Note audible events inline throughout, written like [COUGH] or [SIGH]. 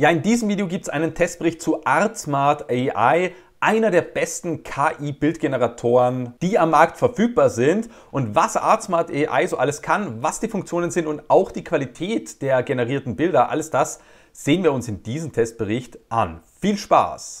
Ja, in diesem Video gibt es einen Testbericht zu ArtSmart AI, einer der besten KI-Bildgeneratoren, die am Markt verfügbar sind. Und was ArtSmart AI so alles kann, was die Funktionen sind und auch die Qualität der generierten Bilder, alles das sehen wir uns in diesem Testbericht an. Viel Spaß!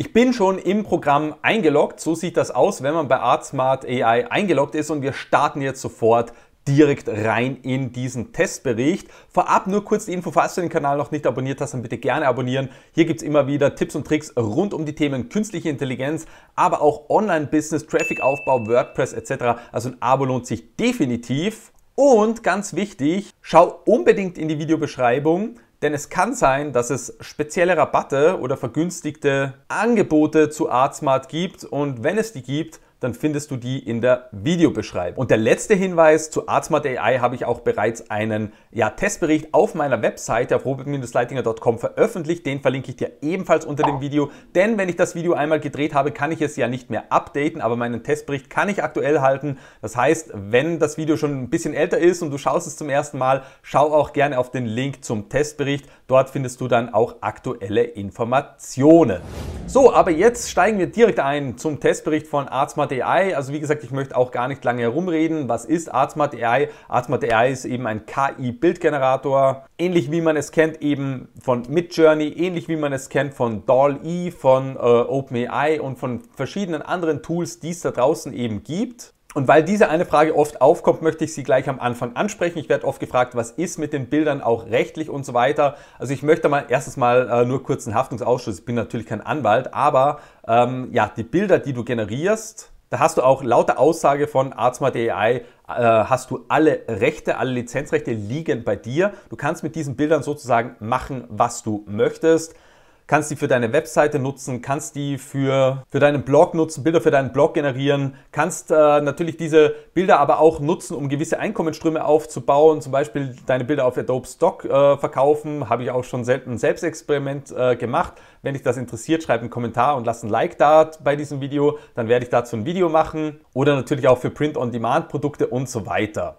Ich bin schon im Programm eingeloggt, so sieht das aus, wenn man bei ArtSmart AI eingeloggt ist und wir starten jetzt sofort direkt rein in diesen Testbericht. Vorab nur kurz die Info, falls du den Kanal noch nicht abonniert hast, dann bitte gerne abonnieren. Hier gibt es immer wieder Tipps und Tricks rund um die Themen künstliche Intelligenz, aber auch Online-Business, Traffic-Aufbau, WordPress etc. Also ein Abo lohnt sich definitiv. Und ganz wichtig, schau unbedingt in die Videobeschreibung, denn es kann sein, dass es spezielle Rabatte oder vergünstigte Angebote zu ArtSmart gibt und wenn es die gibt, dann findest du die in der Videobeschreibung. Und der letzte Hinweis zu Artsmart AI habe ich auch bereits einen ja, Testbericht auf meiner Webseite auf robert-leitinger.com veröffentlicht. Den verlinke ich dir ebenfalls unter dem Video. Denn wenn ich das Video einmal gedreht habe, kann ich es ja nicht mehr updaten, aber meinen Testbericht kann ich aktuell halten. Das heißt, wenn das Video schon ein bisschen älter ist und du schaust es zum ersten Mal, schau auch gerne auf den Link zum Testbericht. Dort findest du dann auch aktuelle Informationen. So, aber jetzt steigen wir direkt ein zum Testbericht von Artsmart AI. Also wie gesagt, ich möchte auch gar nicht lange herumreden. Was ist Artsmart AI? Artsmart AI ist eben ein KI-Bildgenerator, ähnlich wie man es kennt eben von Midjourney, ähnlich wie man es kennt von DALL-E, von äh, OpenAI und von verschiedenen anderen Tools, die es da draußen eben gibt. Und weil diese eine Frage oft aufkommt, möchte ich sie gleich am Anfang ansprechen. Ich werde oft gefragt, was ist mit den Bildern auch rechtlich und so weiter. Also ich möchte mal erstes mal äh, nur kurz einen Haftungsausschuss. Ich bin natürlich kein Anwalt, aber ähm, ja, die Bilder, die du generierst, da hast du auch lauter Aussage von Artsmart äh, hast du alle Rechte, alle Lizenzrechte liegen bei dir. Du kannst mit diesen Bildern sozusagen machen, was du möchtest kannst die für deine Webseite nutzen, kannst die für, für deinen Blog nutzen, Bilder für deinen Blog generieren, kannst äh, natürlich diese Bilder aber auch nutzen, um gewisse Einkommensströme aufzubauen, zum Beispiel deine Bilder auf Adobe Stock äh, verkaufen, habe ich auch schon selten ein Selbstexperiment äh, gemacht. Wenn dich das interessiert, schreib einen Kommentar und lass ein Like da bei diesem Video, dann werde ich dazu ein Video machen oder natürlich auch für Print-on-Demand-Produkte und so weiter.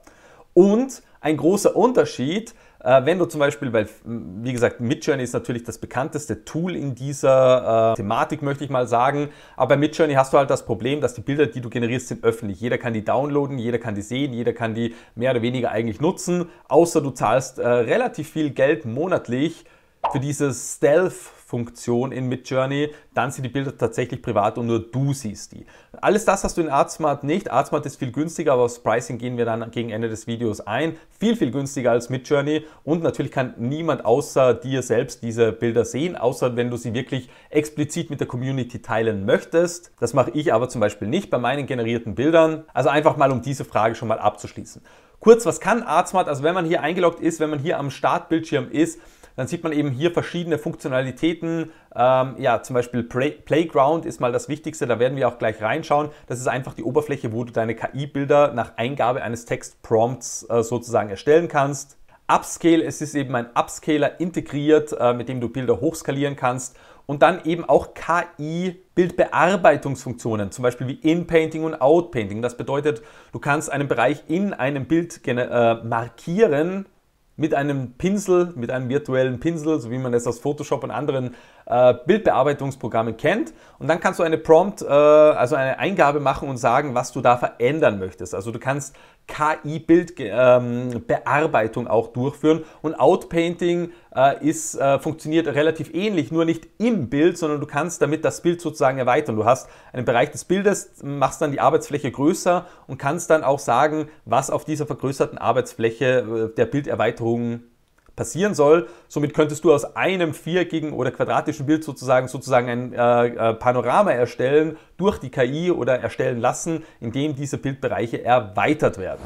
Und ein großer Unterschied, äh, wenn du zum Beispiel, weil wie gesagt, Midjourney ist natürlich das bekannteste Tool in dieser äh, Thematik, möchte ich mal sagen. Aber bei Midjourney hast du halt das Problem, dass die Bilder, die du generierst, sind öffentlich. Jeder kann die downloaden, jeder kann die sehen, jeder kann die mehr oder weniger eigentlich nutzen, außer du zahlst äh, relativ viel Geld monatlich für dieses Stealth Funktion in Midjourney, dann sind die Bilder tatsächlich privat und nur du siehst die. Alles das hast du in ArtSmart nicht. ArtSmart ist viel günstiger, aber aufs Pricing gehen wir dann gegen Ende des Videos ein. Viel, viel günstiger als Midjourney und natürlich kann niemand außer dir selbst diese Bilder sehen, außer wenn du sie wirklich explizit mit der Community teilen möchtest. Das mache ich aber zum Beispiel nicht bei meinen generierten Bildern. Also einfach mal, um diese Frage schon mal abzuschließen. Kurz, was kann ArtSmart? Also wenn man hier eingeloggt ist, wenn man hier am Startbildschirm ist, dann sieht man eben hier verschiedene Funktionalitäten. Ähm, ja, zum Beispiel Play Playground ist mal das Wichtigste, da werden wir auch gleich reinschauen. Das ist einfach die Oberfläche, wo du deine KI-Bilder nach Eingabe eines Textprompts äh, sozusagen erstellen kannst. Upscale, es ist eben ein Upscaler integriert, äh, mit dem du Bilder hochskalieren kannst und dann eben auch KI-Bildbearbeitungsfunktionen, zum Beispiel wie In-Painting und Out-Painting. Das bedeutet, du kannst einen Bereich in einem Bild äh, markieren mit einem Pinsel, mit einem virtuellen Pinsel, so wie man es aus Photoshop und anderen äh, Bildbearbeitungsprogramme kennt. Und dann kannst du eine Prompt, äh, also eine Eingabe machen und sagen, was du da verändern möchtest. Also du kannst KI-Bildbearbeitung ähm, auch durchführen. Und Outpainting äh, ist, äh, funktioniert relativ ähnlich, nur nicht im Bild, sondern du kannst damit das Bild sozusagen erweitern. Du hast einen Bereich des Bildes, machst dann die Arbeitsfläche größer und kannst dann auch sagen, was auf dieser vergrößerten Arbeitsfläche äh, der Bilderweiterung passieren soll. Somit könntest du aus einem viereckigen oder quadratischen Bild sozusagen sozusagen ein äh, äh Panorama erstellen durch die KI oder erstellen lassen, indem diese Bildbereiche erweitert werden.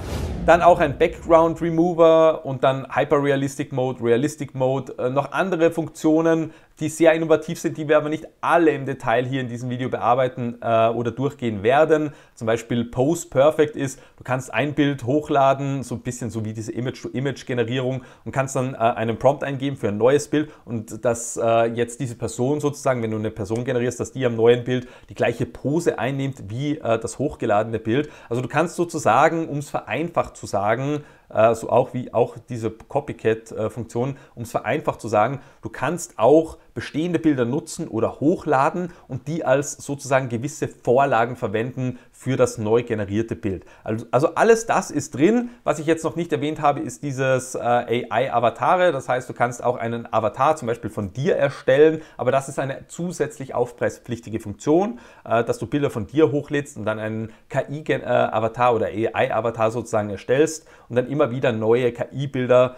Dann auch ein Background Remover und dann Hyper Realistic Mode, Realistic Mode, äh, noch andere Funktionen, die sehr innovativ sind, die wir aber nicht alle im Detail hier in diesem Video bearbeiten äh, oder durchgehen werden. Zum Beispiel Pose Perfect ist, du kannst ein Bild hochladen, so ein bisschen so wie diese Image-to-Image-Generierung und kannst dann äh, einen Prompt eingeben für ein neues Bild und dass äh, jetzt diese Person sozusagen, wenn du eine Person generierst, dass die am neuen Bild die gleiche Pose einnimmt wie äh, das hochgeladene Bild. Also du kannst sozusagen, um es vereinfacht zu sagen, äh, so auch wie auch diese Copycat-Funktion, äh, um es vereinfacht zu sagen, du kannst auch bestehende Bilder nutzen oder hochladen und die als sozusagen gewisse Vorlagen verwenden für das neu generierte Bild. Also, also alles das ist drin. Was ich jetzt noch nicht erwähnt habe, ist dieses äh, AI-Avatare. Das heißt, du kannst auch einen Avatar zum Beispiel von dir erstellen, aber das ist eine zusätzlich aufpreispflichtige Funktion, äh, dass du Bilder von dir hochlädst und dann einen KI-Avatar äh, oder AI-Avatar sozusagen erstellst und dann immer wieder neue KI-Bilder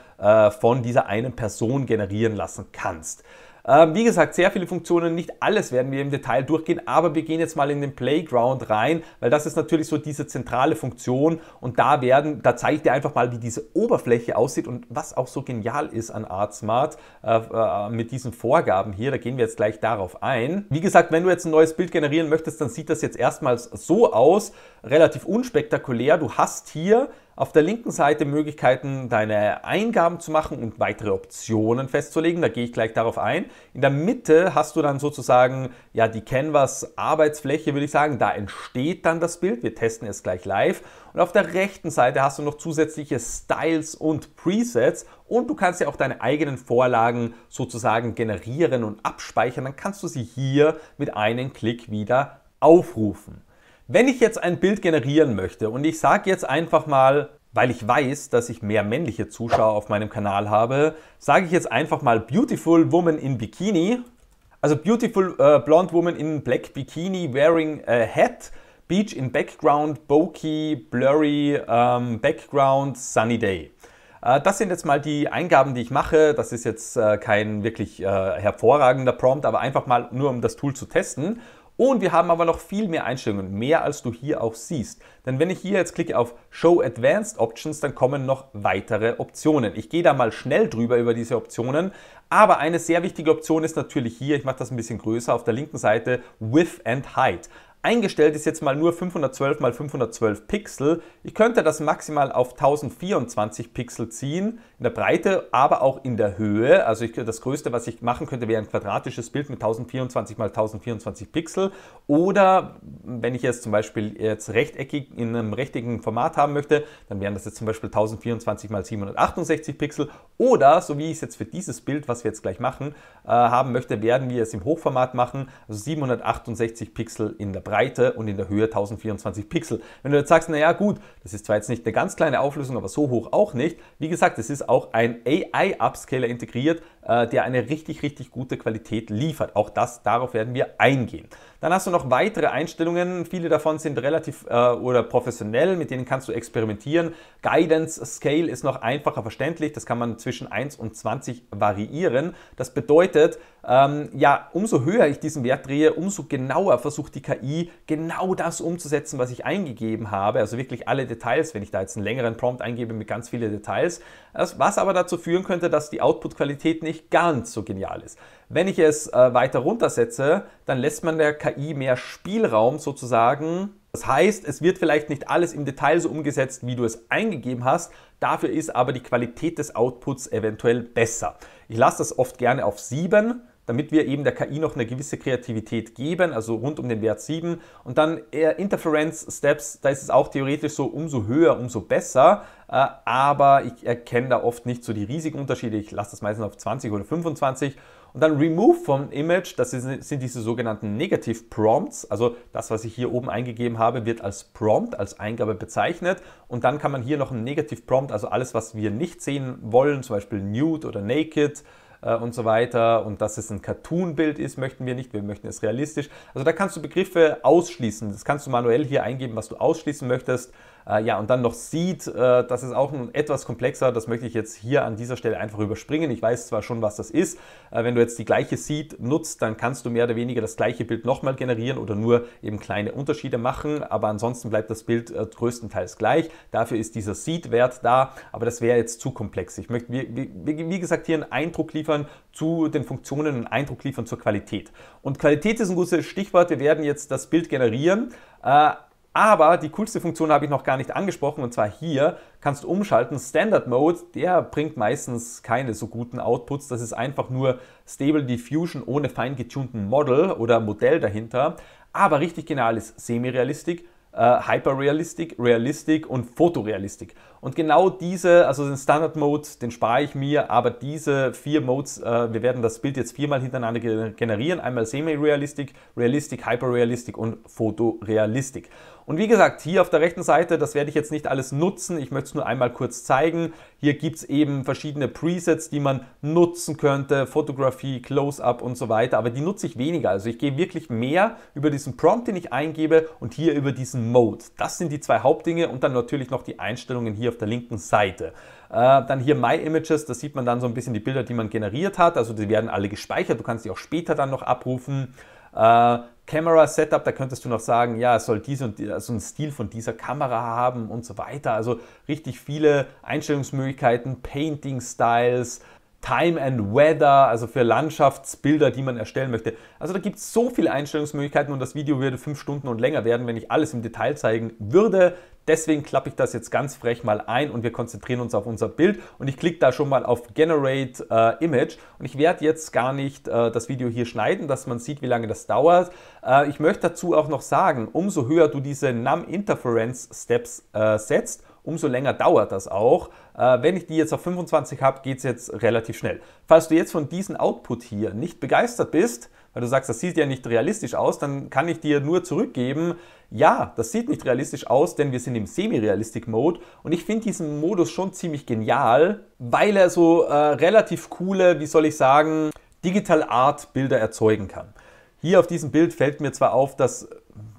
von dieser einen Person generieren lassen kannst. Ähm, wie gesagt, sehr viele Funktionen, nicht alles werden wir im Detail durchgehen, aber wir gehen jetzt mal in den Playground rein, weil das ist natürlich so diese zentrale Funktion und da werden, da zeige ich dir einfach mal, wie diese Oberfläche aussieht und was auch so genial ist an ArtSmart äh, äh, mit diesen Vorgaben hier, da gehen wir jetzt gleich darauf ein. Wie gesagt, wenn du jetzt ein neues Bild generieren möchtest, dann sieht das jetzt erstmals so aus, relativ unspektakulär. Du hast hier auf der linken Seite Möglichkeiten, deine Eingaben zu machen und weitere Optionen festzulegen. Da gehe ich gleich darauf ein. In der Mitte hast du dann sozusagen ja die Canvas-Arbeitsfläche, würde ich sagen. Da entsteht dann das Bild. Wir testen es gleich live. Und auf der rechten Seite hast du noch zusätzliche Styles und Presets und du kannst ja auch deine eigenen Vorlagen sozusagen generieren und abspeichern. Dann kannst du sie hier mit einem Klick wieder aufrufen. Wenn ich jetzt ein Bild generieren möchte und ich sage jetzt einfach mal, weil ich weiß, dass ich mehr männliche Zuschauer auf meinem Kanal habe, sage ich jetzt einfach mal Beautiful Woman in Bikini. Also Beautiful äh, Blonde Woman in Black Bikini wearing a hat, Beach in Background, Bokeh, Blurry, ähm, Background, Sunny Day. Äh, das sind jetzt mal die Eingaben, die ich mache. Das ist jetzt äh, kein wirklich äh, hervorragender Prompt, aber einfach mal nur um das Tool zu testen. Und wir haben aber noch viel mehr Einstellungen, mehr als du hier auch siehst. Denn wenn ich hier jetzt klicke auf Show Advanced Options, dann kommen noch weitere Optionen. Ich gehe da mal schnell drüber über diese Optionen. Aber eine sehr wichtige Option ist natürlich hier, ich mache das ein bisschen größer, auf der linken Seite Width and Height. Eingestellt ist jetzt mal nur 512 x 512 Pixel. Ich könnte das maximal auf 1024 Pixel ziehen, in der Breite, aber auch in der Höhe. Also ich, das Größte, was ich machen könnte, wäre ein quadratisches Bild mit 1024 x 1024 Pixel. Oder wenn ich jetzt zum Beispiel jetzt rechteckig in einem rechteckigen Format haben möchte, dann wären das jetzt zum Beispiel 1024 x 768 Pixel. Oder, so wie ich es jetzt für dieses Bild, was wir jetzt gleich machen, äh, haben möchte, werden wir es im Hochformat machen, also 768 Pixel in der Breite Breite und in der Höhe 1024 Pixel. Wenn du jetzt sagst, naja gut, das ist zwar jetzt nicht eine ganz kleine Auflösung, aber so hoch auch nicht. Wie gesagt, es ist auch ein AI-Upscaler integriert, äh, der eine richtig, richtig gute Qualität liefert. Auch das, darauf werden wir eingehen. Dann hast du noch weitere Einstellungen. Viele davon sind relativ äh, oder professionell, mit denen kannst du experimentieren. Guidance Scale ist noch einfacher verständlich. Das kann man zwischen 1 und 20 variieren. Das bedeutet, ähm, ja, umso höher ich diesen Wert drehe, umso genauer versucht die KI genau das umzusetzen, was ich eingegeben habe. Also wirklich alle Details, wenn ich da jetzt einen längeren Prompt eingebe mit ganz vielen Details. was aber dazu führen könnte, dass die Output-Qualität nicht nicht ganz so genial ist. Wenn ich es äh, weiter runtersetze, dann lässt man der KI mehr Spielraum sozusagen. Das heißt, es wird vielleicht nicht alles im Detail so umgesetzt, wie du es eingegeben hast, dafür ist aber die Qualität des Outputs eventuell besser. Ich lasse das oft gerne auf 7, damit wir eben der KI noch eine gewisse Kreativität geben, also rund um den Wert 7. Und dann Interference Steps, da ist es auch theoretisch so, umso höher, umso besser. Äh, aber ich erkenne da oft nicht so die riesigen Unterschiede. Ich lasse das meistens auf 20 oder 25. Und dann Remove from Image, das sind diese sogenannten Negative Prompts. Also das, was ich hier oben eingegeben habe, wird als Prompt, als Eingabe bezeichnet. Und dann kann man hier noch ein Negative Prompt, also alles, was wir nicht sehen wollen, zum Beispiel Nude oder Naked, äh, und so weiter und dass es ein Cartoon-Bild ist, möchten wir nicht, wir möchten es realistisch. Also da kannst du Begriffe ausschließen, das kannst du manuell hier eingeben, was du ausschließen möchtest äh, ja, und dann noch sieht, äh, das ist auch etwas komplexer. Das möchte ich jetzt hier an dieser Stelle einfach überspringen. Ich weiß zwar schon, was das ist. Äh, wenn du jetzt die gleiche Seed nutzt, dann kannst du mehr oder weniger das gleiche Bild nochmal generieren oder nur eben kleine Unterschiede machen. Aber ansonsten bleibt das Bild größtenteils gleich. Dafür ist dieser Seed-Wert da. Aber das wäre jetzt zu komplex. Ich möchte, wie, wie gesagt, hier einen Eindruck liefern zu den Funktionen, einen Eindruck liefern zur Qualität. Und Qualität ist ein gutes Stichwort. Wir werden jetzt das Bild generieren aber die coolste Funktion habe ich noch gar nicht angesprochen und zwar hier kannst du umschalten. Standard Mode, der bringt meistens keine so guten Outputs. Das ist einfach nur Stable Diffusion ohne fein getunten Model oder Modell dahinter. Aber richtig genial ist Semi-Realistik, äh, Hyperrealistik, Realistik und Fotorealistik. Und genau diese, also den Standard Mode, den spare ich mir, aber diese vier Modes, äh, wir werden das Bild jetzt viermal hintereinander generieren. Einmal Semi-Realistik, Realistik, Hyper-Realistik und Fotorealistik. Und wie gesagt, hier auf der rechten Seite, das werde ich jetzt nicht alles nutzen, ich möchte es nur einmal kurz zeigen. Hier gibt es eben verschiedene Presets, die man nutzen könnte, Fotografie, Close-Up und so weiter, aber die nutze ich weniger. Also ich gehe wirklich mehr über diesen Prompt, den ich eingebe und hier über diesen Mode. Das sind die zwei Hauptdinge und dann natürlich noch die Einstellungen hier hier auf der linken Seite. Äh, dann hier My Images, da sieht man dann so ein bisschen die Bilder, die man generiert hat. Also die werden alle gespeichert, du kannst die auch später dann noch abrufen. Äh, Camera Setup, da könntest du noch sagen, ja, es soll diese und die, also einen Stil von dieser Kamera haben und so weiter. Also richtig viele Einstellungsmöglichkeiten, Painting Styles, Time and Weather, also für Landschaftsbilder, die man erstellen möchte. Also da gibt es so viele Einstellungsmöglichkeiten und das Video würde fünf Stunden und länger werden, wenn ich alles im Detail zeigen würde. Deswegen klappe ich das jetzt ganz frech mal ein und wir konzentrieren uns auf unser Bild und ich klicke da schon mal auf Generate äh, Image und ich werde jetzt gar nicht äh, das Video hier schneiden, dass man sieht, wie lange das dauert. Äh, ich möchte dazu auch noch sagen, umso höher du diese Num Interference Steps äh, setzt, umso länger dauert das auch. Äh, wenn ich die jetzt auf 25 habe, geht es jetzt relativ schnell. Falls du jetzt von diesem Output hier nicht begeistert bist, weil du sagst, das sieht ja nicht realistisch aus, dann kann ich dir nur zurückgeben, ja, das sieht nicht realistisch aus, denn wir sind im Semi-Realistic-Mode und ich finde diesen Modus schon ziemlich genial, weil er so äh, relativ coole, wie soll ich sagen, Digital Art Bilder erzeugen kann. Hier auf diesem Bild fällt mir zwar auf, dass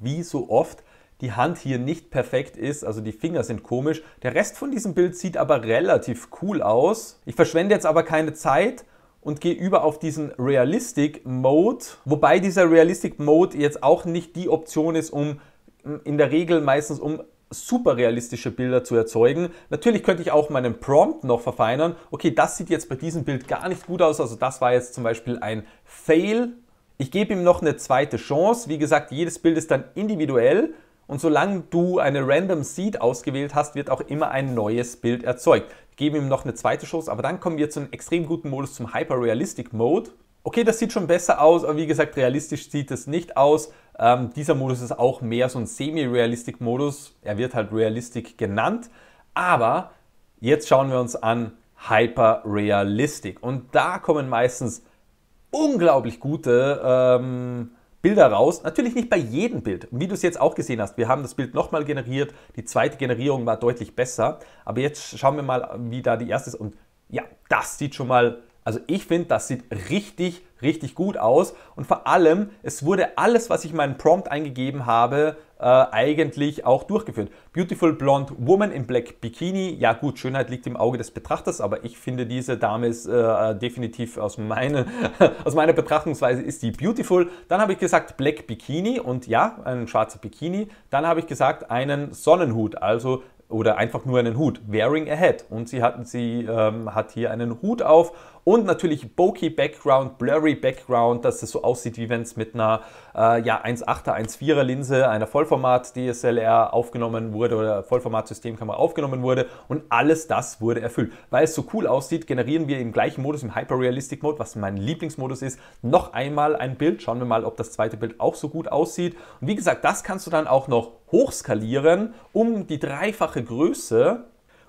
wie so oft die Hand hier nicht perfekt ist, also die Finger sind komisch. Der Rest von diesem Bild sieht aber relativ cool aus. Ich verschwende jetzt aber keine Zeit und gehe über auf diesen Realistic Mode, wobei dieser Realistic Mode jetzt auch nicht die Option ist, um in der Regel meistens um super realistische Bilder zu erzeugen. Natürlich könnte ich auch meinen Prompt noch verfeinern. Okay, das sieht jetzt bei diesem Bild gar nicht gut aus. Also das war jetzt zum Beispiel ein Fail. Ich gebe ihm noch eine zweite Chance. Wie gesagt, jedes Bild ist dann individuell. Und solange du eine Random Seed ausgewählt hast, wird auch immer ein neues Bild erzeugt geben ihm noch eine zweite Chance, aber dann kommen wir zu einem extrem guten Modus, zum Hyper Realistic Mode. Okay, das sieht schon besser aus, aber wie gesagt, realistisch sieht es nicht aus. Ähm, dieser Modus ist auch mehr so ein Semi-Realistic-Modus. Er wird halt Realistic genannt. Aber jetzt schauen wir uns an Hyper Realistic. Und da kommen meistens unglaublich gute ähm, Bilder raus. Natürlich nicht bei jedem Bild. Wie du es jetzt auch gesehen hast, wir haben das Bild nochmal generiert. Die zweite Generierung war deutlich besser. Aber jetzt schauen wir mal, wie da die erste ist. Und ja, das sieht schon mal also ich finde, das sieht richtig, richtig gut aus. Und vor allem, es wurde alles, was ich meinen Prompt eingegeben habe, äh, eigentlich auch durchgeführt. Beautiful Blonde Woman in Black Bikini. Ja gut, Schönheit liegt im Auge des Betrachters, aber ich finde, diese Dame ist äh, definitiv aus, meine, [LAUGHS] aus meiner Betrachtungsweise ist die beautiful. Dann habe ich gesagt Black Bikini und ja, ein schwarzer Bikini. Dann habe ich gesagt einen Sonnenhut, also oder einfach nur einen Hut, wearing a hat. Und sie, hat, sie ähm, hat hier einen Hut auf und natürlich Bokeh Background, Blurry Background, dass es so aussieht, wie wenn es mit einer äh, ja, 1.8er, 1.4er Linse, einer Vollformat DSLR aufgenommen wurde oder Vollformat-Systemkamera aufgenommen wurde und alles das wurde erfüllt. Weil es so cool aussieht, generieren wir im gleichen Modus, im Hyper-Realistic Mode, was mein Lieblingsmodus ist, noch einmal ein Bild. Schauen wir mal, ob das zweite Bild auch so gut aussieht. Und wie gesagt, das kannst du dann auch noch hochskalieren, um die dreifache Größe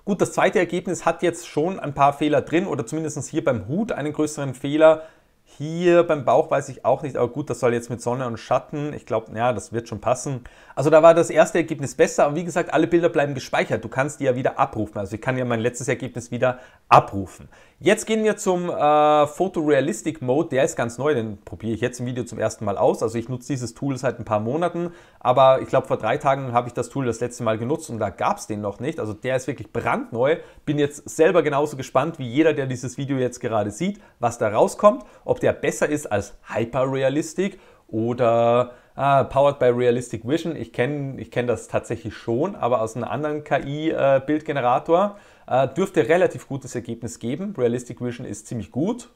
Gut, das zweite Ergebnis hat jetzt schon ein paar Fehler drin oder zumindest hier beim Hut einen größeren Fehler. Hier beim Bauch weiß ich auch nicht, aber gut, das soll jetzt mit Sonne und Schatten. Ich glaube, ja, das wird schon passen. Also da war das erste Ergebnis besser, und wie gesagt, alle Bilder bleiben gespeichert. Du kannst die ja wieder abrufen. Also ich kann ja mein letztes Ergebnis wieder abrufen. Jetzt gehen wir zum äh, Photorealistic Mode. Der ist ganz neu, den probiere ich jetzt im Video zum ersten Mal aus. Also ich nutze dieses Tool seit ein paar Monaten, aber ich glaube vor drei Tagen habe ich das Tool das letzte Mal genutzt und da gab es den noch nicht. Also der ist wirklich brandneu. Bin jetzt selber genauso gespannt wie jeder, der dieses Video jetzt gerade sieht, was da rauskommt, ob der besser ist als Hyperrealistic oder Uh, powered by Realistic Vision. Ich kenne ich kenn das tatsächlich schon, aber aus einem anderen KI-Bildgenerator. Äh, uh, äh, dürfte relativ gutes Ergebnis geben. Realistic Vision ist ziemlich gut.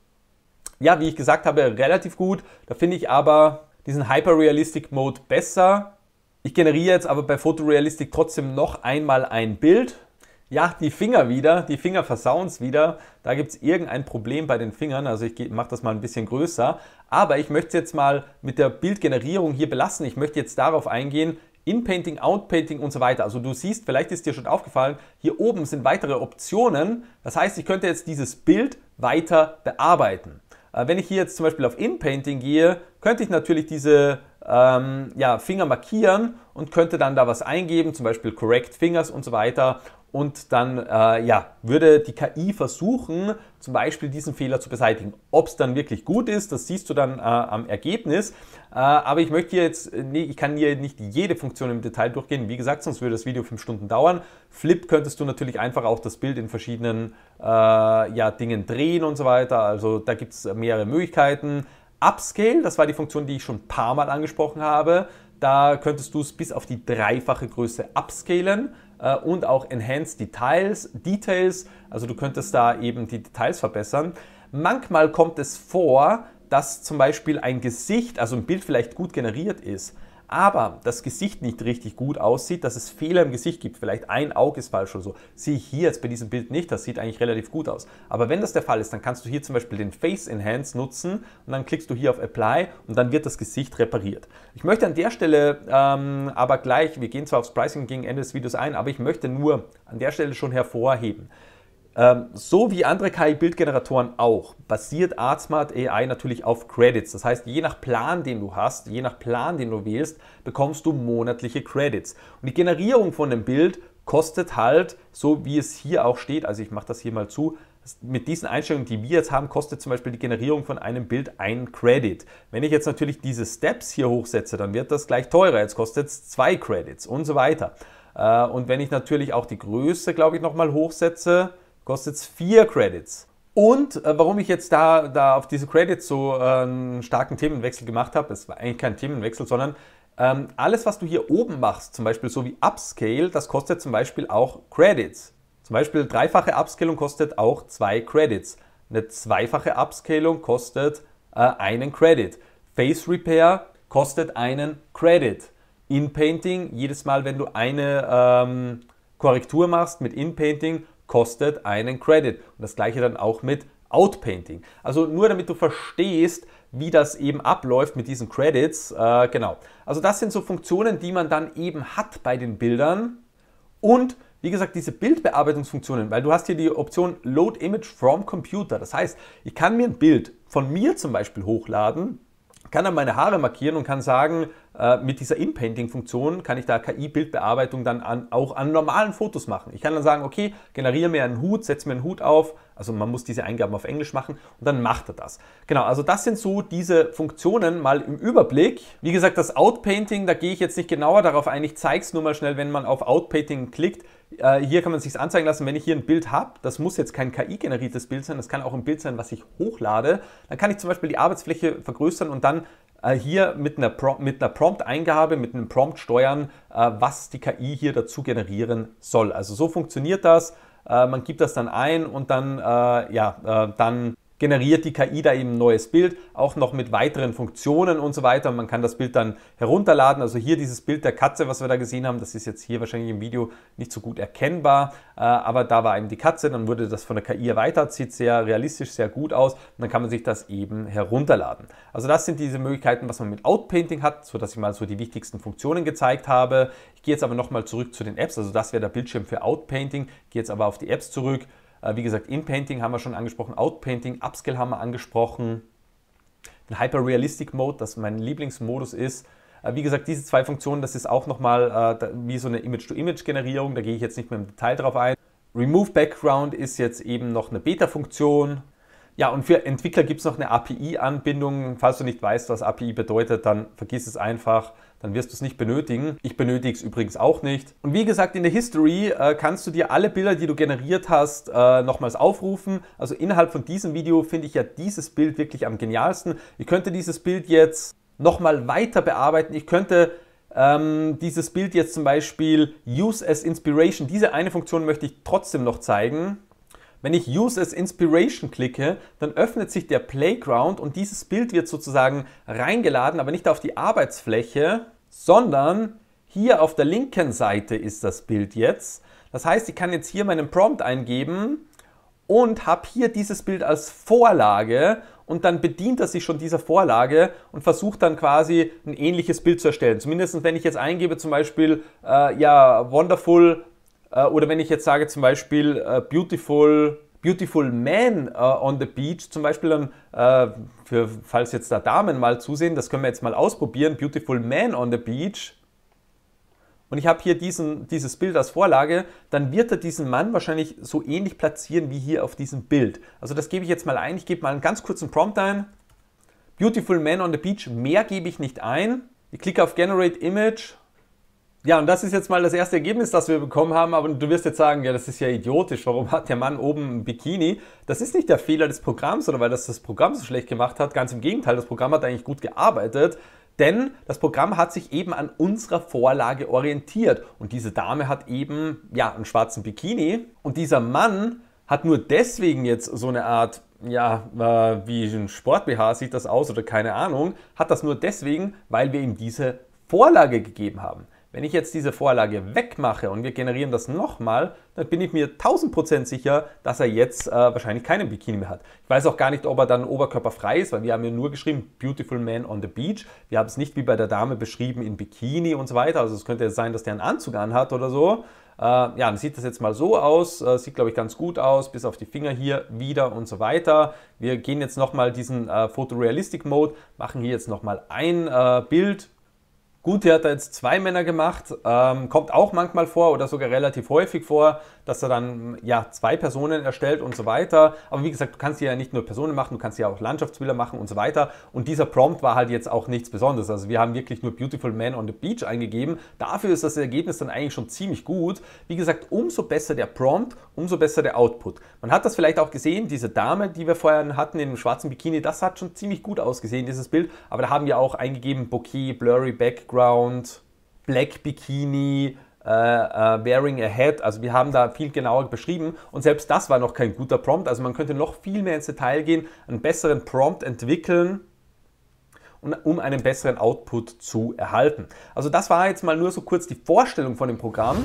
Ja, wie ich gesagt habe, relativ gut. Da finde ich aber diesen Hyper-Realistic Mode besser. Ich generiere jetzt aber bei Photorealistic trotzdem noch einmal ein Bild ja, die Finger wieder, die Finger versauen es wieder. Da gibt es irgendein Problem bei den Fingern. Also ich mache das mal ein bisschen größer. Aber ich möchte es jetzt mal mit der Bildgenerierung hier belassen. Ich möchte jetzt darauf eingehen, Inpainting, Outpainting und so weiter. Also du siehst, vielleicht ist dir schon aufgefallen, hier oben sind weitere Optionen. Das heißt, ich könnte jetzt dieses Bild weiter bearbeiten. Äh, wenn ich hier jetzt zum Beispiel auf Inpainting gehe, könnte ich natürlich diese ähm, ja, Finger markieren und könnte dann da was eingeben, zum Beispiel Correct Fingers und so weiter und dann äh, ja, würde die KI versuchen, zum Beispiel diesen Fehler zu beseitigen. Ob es dann wirklich gut ist, das siehst du dann äh, am Ergebnis. Äh, aber ich möchte jetzt, äh, nee, ich kann hier nicht jede Funktion im Detail durchgehen. Wie gesagt, sonst würde das Video fünf Stunden dauern. Flip könntest du natürlich einfach auch das Bild in verschiedenen äh, ja, Dingen drehen und so weiter. Also da gibt es mehrere Möglichkeiten. Upscale, das war die Funktion, die ich schon ein paar Mal angesprochen habe. Da könntest du es bis auf die dreifache Größe upscalen äh, und auch Enhance Details, Details. Also du könntest da eben die Details verbessern. Manchmal kommt es vor, dass zum Beispiel ein Gesicht, also ein Bild vielleicht gut generiert ist, aber das Gesicht nicht richtig gut aussieht, dass es Fehler im Gesicht gibt, vielleicht ein Auge ist falsch oder so, sehe ich hier jetzt bei diesem Bild nicht, das sieht eigentlich relativ gut aus. Aber wenn das der Fall ist, dann kannst du hier zum Beispiel den Face Enhance nutzen und dann klickst du hier auf Apply und dann wird das Gesicht repariert. Ich möchte an der Stelle ähm, aber gleich, wir gehen zwar aufs Pricing gegen Ende des Videos ein, aber ich möchte nur an der Stelle schon hervorheben, ähm, so wie andere KI-Bildgeneratoren auch, basiert ArtSmart AI natürlich auf Credits. Das heißt, je nach Plan, den du hast, je nach Plan, den du wählst, bekommst du monatliche Credits. Und die Generierung von einem Bild kostet halt, so wie es hier auch steht, also ich mache das hier mal zu, mit diesen Einstellungen, die wir jetzt haben, kostet zum Beispiel die Generierung von einem Bild einen Credit. Wenn ich jetzt natürlich diese Steps hier hochsetze, dann wird das gleich teurer. Jetzt kostet es zwei Credits und so weiter. Äh, und wenn ich natürlich auch die Größe, glaube ich, nochmal hochsetze, kostet es 4 Credits. Und äh, warum ich jetzt da, da auf diese Credits so äh, einen starken Themenwechsel gemacht habe, es war eigentlich kein Themenwechsel, sondern ähm, alles, was du hier oben machst, zum Beispiel so wie Upscale, das kostet zum Beispiel auch Credits. Zum Beispiel dreifache Upscaling kostet auch zwei Credits. Eine zweifache Upscaling kostet äh, einen Credit. Face Repair kostet einen Credit. In Painting, jedes Mal, wenn du eine ähm, Korrektur machst mit In Painting, kostet einen Credit. Und das gleiche dann auch mit Outpainting. Also nur damit du verstehst, wie das eben abläuft mit diesen Credits. Äh, genau. Also das sind so Funktionen, die man dann eben hat bei den Bildern. Und wie gesagt, diese Bildbearbeitungsfunktionen, weil du hast hier die Option Load Image from Computer. Das heißt, ich kann mir ein Bild von mir zum Beispiel hochladen, kann dann meine Haare markieren und kann sagen, äh, mit dieser In-Painting-Funktion kann ich da KI-Bildbearbeitung dann an, auch an normalen Fotos machen. Ich kann dann sagen, okay, generiere mir einen Hut, setze mir einen Hut auf. Also man muss diese Eingaben auf Englisch machen und dann macht er das. Genau, also das sind so diese Funktionen mal im Überblick. Wie gesagt, das Outpainting, da gehe ich jetzt nicht genauer darauf ein. Ich zeige es nur mal schnell, wenn man auf Outpainting klickt. Äh, hier kann man es sich anzeigen lassen, wenn ich hier ein Bild habe, das muss jetzt kein KI-generiertes Bild sein, das kann auch ein Bild sein, was ich hochlade, dann kann ich zum Beispiel die Arbeitsfläche vergrößern und dann äh, hier mit einer, Prom einer Prompt-Eingabe, mit einem Prompt steuern, äh, was die KI hier dazu generieren soll. Also so funktioniert das. Äh, man gibt das dann ein und dann, ja, dann generiert die KI da eben ein neues Bild, auch noch mit weiteren Funktionen und so weiter. Und man kann das Bild dann herunterladen. Also hier dieses Bild der Katze, was wir da gesehen haben, das ist jetzt hier wahrscheinlich im Video nicht so gut erkennbar, äh, aber da war eben die Katze, dann wurde das von der KI erweitert, sieht sehr realistisch, sehr gut aus und dann kann man sich das eben herunterladen. Also das sind diese Möglichkeiten, was man mit Outpainting hat, sodass ich mal so die wichtigsten Funktionen gezeigt habe. Ich gehe jetzt aber nochmal zurück zu den Apps, also das wäre der Bildschirm für Outpainting, ich gehe jetzt aber auf die Apps zurück. Äh, wie gesagt, In-Painting haben wir schon angesprochen, Out-Painting, Upscale haben wir angesprochen, den Hyper-Realistic-Mode, das mein Lieblingsmodus ist. Äh, wie gesagt, diese zwei Funktionen, das ist auch nochmal äh, wie so eine Image-to-Image-Generierung, da gehe ich jetzt nicht mehr im Detail drauf ein. Remove Background ist jetzt eben noch eine Beta-Funktion. Ja, und für Entwickler gibt es noch eine API-Anbindung. Falls du nicht weißt, was API bedeutet, dann vergiss es einfach dann wirst du es nicht benötigen. Ich benötige es übrigens auch nicht. Und wie gesagt, in der History äh, kannst du dir alle Bilder, die du generiert hast, äh, nochmals aufrufen. Also innerhalb von diesem Video finde ich ja dieses Bild wirklich am genialsten. Ich könnte dieses Bild jetzt nochmal weiter bearbeiten. Ich könnte ähm, dieses Bild jetzt zum Beispiel Use as Inspiration, diese eine Funktion möchte ich trotzdem noch zeigen. Wenn ich Use as Inspiration klicke, dann öffnet sich der Playground und dieses Bild wird sozusagen reingeladen, aber nicht auf die Arbeitsfläche, sondern hier auf der linken Seite ist das Bild jetzt. Das heißt, ich kann jetzt hier meinen Prompt eingeben und habe hier dieses Bild als Vorlage und dann bedient er sich schon dieser Vorlage und versucht dann quasi ein ähnliches Bild zu erstellen. Zumindest wenn ich jetzt eingebe zum Beispiel, äh, ja, wonderful äh, oder wenn ich jetzt sage zum Beispiel äh, Beautiful, Beautiful Man äh, on the Beach, zum Beispiel dann, für, falls jetzt da Damen mal zusehen, das können wir jetzt mal ausprobieren, Beautiful Man on the Beach. Und ich habe hier diesen, dieses Bild als Vorlage, dann wird er diesen Mann wahrscheinlich so ähnlich platzieren wie hier auf diesem Bild. Also das gebe ich jetzt mal ein. Ich gebe mal einen ganz kurzen Prompt ein. Beautiful Man on the Beach, mehr gebe ich nicht ein. Ich klicke auf Generate Image ja, und das ist jetzt mal das erste Ergebnis, das wir bekommen haben. Aber du wirst jetzt sagen, ja, das ist ja idiotisch. Warum hat der Mann oben ein Bikini? Das ist nicht der Fehler des Programms oder weil das das Programm so schlecht gemacht hat. Ganz im Gegenteil, das Programm hat eigentlich gut gearbeitet. Denn das Programm hat sich eben an unserer Vorlage orientiert. Und diese Dame hat eben, ja, einen schwarzen Bikini. Und dieser Mann hat nur deswegen jetzt so eine Art, ja, äh, wie ein Sport-BH sieht das aus oder keine Ahnung, hat das nur deswegen, weil wir ihm diese Vorlage gegeben haben. Wenn ich jetzt diese Vorlage wegmache und wir generieren das nochmal, dann bin ich mir 1000% sicher, dass er jetzt äh, wahrscheinlich keinen Bikini mehr hat. Ich weiß auch gar nicht, ob er dann oberkörperfrei ist, weil wir haben ja nur geschrieben Beautiful Man on the Beach. Wir haben es nicht wie bei der Dame beschrieben in Bikini und so weiter. Also es könnte sein, dass der einen Anzug anhat oder so. Äh, ja, dann sieht das jetzt mal so aus. Äh, sieht, glaube ich, ganz gut aus, bis auf die Finger hier wieder und so weiter. Wir gehen jetzt nochmal diesen äh, Photorealistic Mode, machen hier jetzt nochmal ein äh, Bild, Gut, hier hat er jetzt zwei Männer gemacht. Ähm, kommt auch manchmal vor oder sogar relativ häufig vor, dass er dann ja, zwei Personen erstellt und so weiter. Aber wie gesagt, du kannst hier ja nicht nur Personen machen, du kannst ja auch Landschaftsbilder machen und so weiter. Und dieser Prompt war halt jetzt auch nichts Besonderes. Also wir haben wirklich nur Beautiful Man on the Beach eingegeben. Dafür ist das Ergebnis dann eigentlich schon ziemlich gut. Wie gesagt, umso besser der Prompt, umso besser der Output. Man hat das vielleicht auch gesehen, diese Dame, die wir vorher hatten in dem schwarzen Bikini, das hat schon ziemlich gut ausgesehen, dieses Bild. Aber da haben wir auch eingegeben Bokeh, Blurry, Back, Background, Black Bikini, äh, äh, Wearing a Hat. Also wir haben da viel genauer beschrieben und selbst das war noch kein guter Prompt. Also man könnte noch viel mehr ins Detail gehen, einen besseren Prompt entwickeln um einen besseren Output zu erhalten. Also das war jetzt mal nur so kurz die Vorstellung von dem Programm.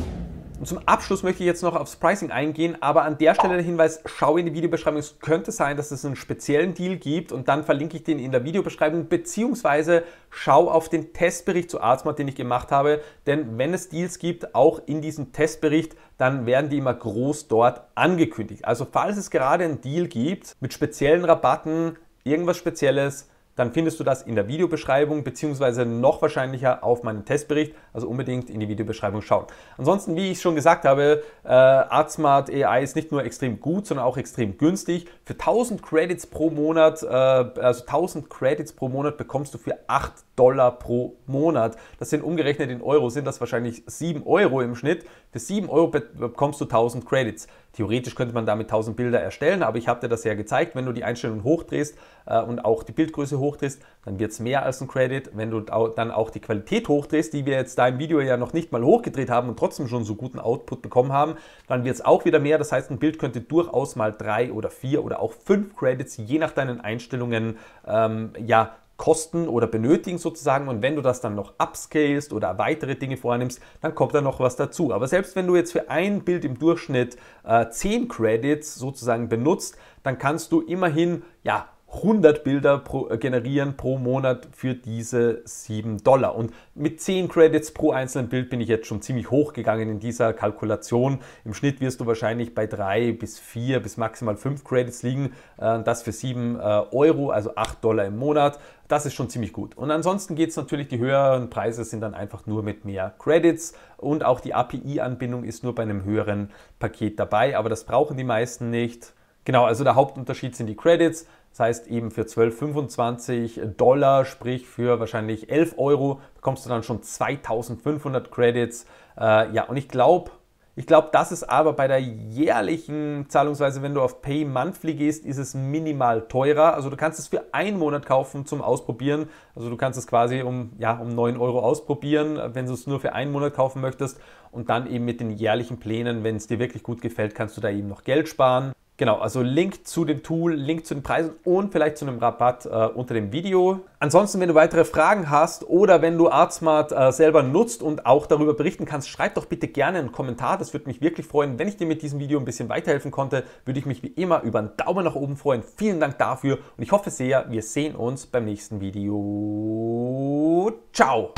Und zum Abschluss möchte ich jetzt noch aufs Pricing eingehen, aber an der Stelle der Hinweis, schau in die Videobeschreibung. Es könnte sein, dass es einen speziellen Deal gibt und dann verlinke ich den in der Videobeschreibung, beziehungsweise schau auf den Testbericht zu Arzmart, den ich gemacht habe. Denn wenn es Deals gibt, auch in diesem Testbericht, dann werden die immer groß dort angekündigt. Also falls es gerade einen Deal gibt mit speziellen Rabatten, irgendwas Spezielles, dann findest du das in der Videobeschreibung beziehungsweise noch wahrscheinlicher auf meinem Testbericht. Also unbedingt in die Videobeschreibung schauen. Ansonsten, wie ich schon gesagt habe, äh, ArtSmart AI ist nicht nur extrem gut, sondern auch extrem günstig. Für 1000 Credits pro Monat, äh, also 1000 Credits pro Monat bekommst du für 8 Dollar pro Monat. Das sind umgerechnet in Euro, sind das wahrscheinlich 7 Euro im Schnitt. Für 7 Euro bekommst du 1000 Credits. Theoretisch könnte man damit 1000 Bilder erstellen, aber ich habe dir das ja gezeigt, wenn du die Einstellungen hochdrehst äh, und auch die Bildgröße hochdrehst, dann wird es mehr als ein Credit. Wenn du dann auch die Qualität hochdrehst, die wir jetzt da im Video ja noch nicht mal hochgedreht haben und trotzdem schon so guten Output bekommen haben, dann wird es auch wieder mehr. Das heißt, ein Bild könnte durchaus mal 3 oder 4 oder auch 5 Credits je nach deinen Einstellungen ähm, ja kosten oder benötigen sozusagen. Und wenn du das dann noch upscalest oder weitere Dinge vornimmst, dann kommt da noch was dazu. Aber selbst wenn du jetzt für ein Bild im Durchschnitt äh, 10 Credits sozusagen benutzt, dann kannst du immerhin ja 100 Bilder pro, äh, generieren pro Monat für diese 7 Dollar. Und mit 10 Credits pro einzelnen Bild bin ich jetzt schon ziemlich hoch gegangen in dieser Kalkulation. Im Schnitt wirst du wahrscheinlich bei 3 bis 4 bis maximal 5 Credits liegen. Äh, das für 7 äh, Euro, also 8 Dollar im Monat. Das ist schon ziemlich gut. Und ansonsten geht es natürlich, die höheren Preise sind dann einfach nur mit mehr Credits und auch die API-Anbindung ist nur bei einem höheren Paket dabei. Aber das brauchen die meisten nicht. Genau, also der Hauptunterschied sind die Credits. Das heißt eben für 12,25 Dollar, sprich für wahrscheinlich 11 Euro, bekommst du dann schon 2500 Credits. Äh, ja, und ich glaube, ich glaube, das ist aber bei der jährlichen Zahlungsweise, wenn du auf Pay Monthly gehst, ist es minimal teurer. Also du kannst es für einen Monat kaufen zum Ausprobieren. Also du kannst es quasi um, ja, um 9 Euro ausprobieren, wenn du es nur für einen Monat kaufen möchtest. Und dann eben mit den jährlichen Plänen, wenn es dir wirklich gut gefällt, kannst du da eben noch Geld sparen. Genau, also Link zu dem Tool, Link zu den Preisen und vielleicht zu einem Rabatt äh, unter dem Video. Ansonsten, wenn du weitere Fragen hast oder wenn du ArtSmart äh, selber nutzt und auch darüber berichten kannst, schreib doch bitte gerne einen Kommentar. Das würde mich wirklich freuen. Wenn ich dir mit diesem Video ein bisschen weiterhelfen konnte, würde ich mich wie immer über einen Daumen nach oben freuen. Vielen Dank dafür und ich hoffe sehr, wir sehen uns beim nächsten Video. Ciao!